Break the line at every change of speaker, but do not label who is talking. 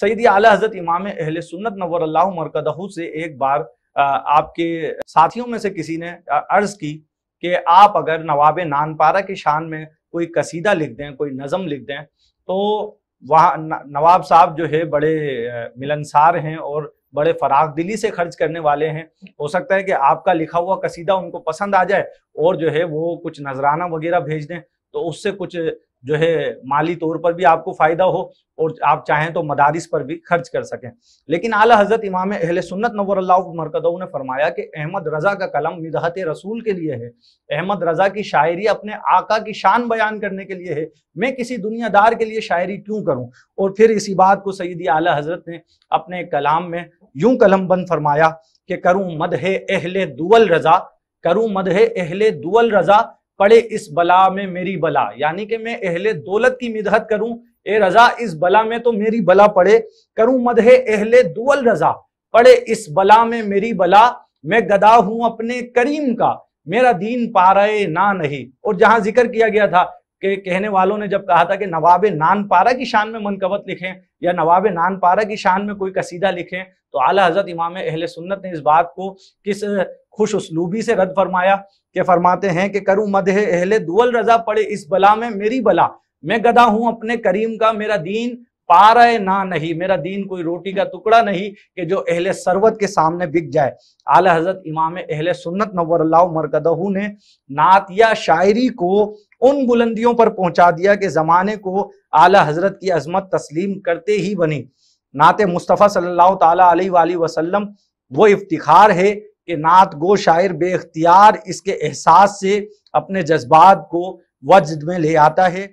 सईदी आला हजरत इमाम अहल सुन्नत नवर अल्लाह मरकदहू से एक बार आपके साथियों में से किसी ने अर्ज की कि आप अगर नवाब नानपारा की शान में कोई कसीदा लिख दें कोई नज़म लिख दें तो वहाँ नवाब साहब जो है बड़े मिलनसार हैं और बड़े फराग दिली से खर्च करने वाले हैं हो सकता है कि आपका लिखा हुआ कसीदा उनको पसंद आ जाए और जो है वो कुछ नजराना वगैरह भेज दें तो उससे कुछ जो है माली तौर पर भी आपको फ़ायदा हो और आप चाहें तो मदारिस पर भी खर्च कर सकें लेकिन आला हज़रत इमाम अहल सुन्नत नवर मरकद ने फरमाया कि अहमद रज़ा का कलम मिदहत रसूल के लिए है अहमद रज़ा की शायरी अपने आका की शान बयान करने के लिए है मैं किसी दुनियादार के लिए शायरी क्यों करूँ और फिर इसी बात को सईदी आला हज़रत ने अपने कलाम में यूं कलम बंद फरमाया कि करूँ मद है अहल दुअल रज़ा करूँ मद है अहल दुअल रज़ा पड़े इस बला में मेरी बला यानी कि मैं अहले दौलत की मिदहत करूं ए रजा इस बला में तो मेरी बला पड़े करूं मदहे अहले दुअल रजा पड़े इस बला में मेरी बला मैं गदा हूं अपने करीम का मेरा दीन पारा ना नहीं और जहां जिक्र किया गया था कि कहने वालों ने जब कहा था कि नवाब नान पारा की शान में मनकवत लिखें या नवाब नान पारा की शान में कोई कसीदा लिखें तो आला हजरत इमाम अहले सुन्नत ने इस बात को किस खुश उसलूबी से रद्द फरमाया के फरमाते हैं कि करूँ मदह अहले दुअल रजा पड़े इस बला में मेरी बला मैं गदा हूँ अपने करीम का मेरा दीन पारा ना नहीं मेरा दीन कोई रोटी का टुकड़ा नहीं कि जो अहले सरवत के सामने बिक जाए आला हजरत इमाम अहले सुन्नत नवरल्ला मरकदहू ने नातिया शायरी को उन बुलंदियों पर पहुंचा दिया कि ज़माने को आला हजरत की अजमत तस्लीम करते ही बनी नात मुस्तफ़ा सल्लल्लाहु ताला अलैहि वसल्लम वो इफ्तिखार है कि नात गो शायर बेख्तियार इसके एहसास से अपने जज्बात को वजद में ले आता है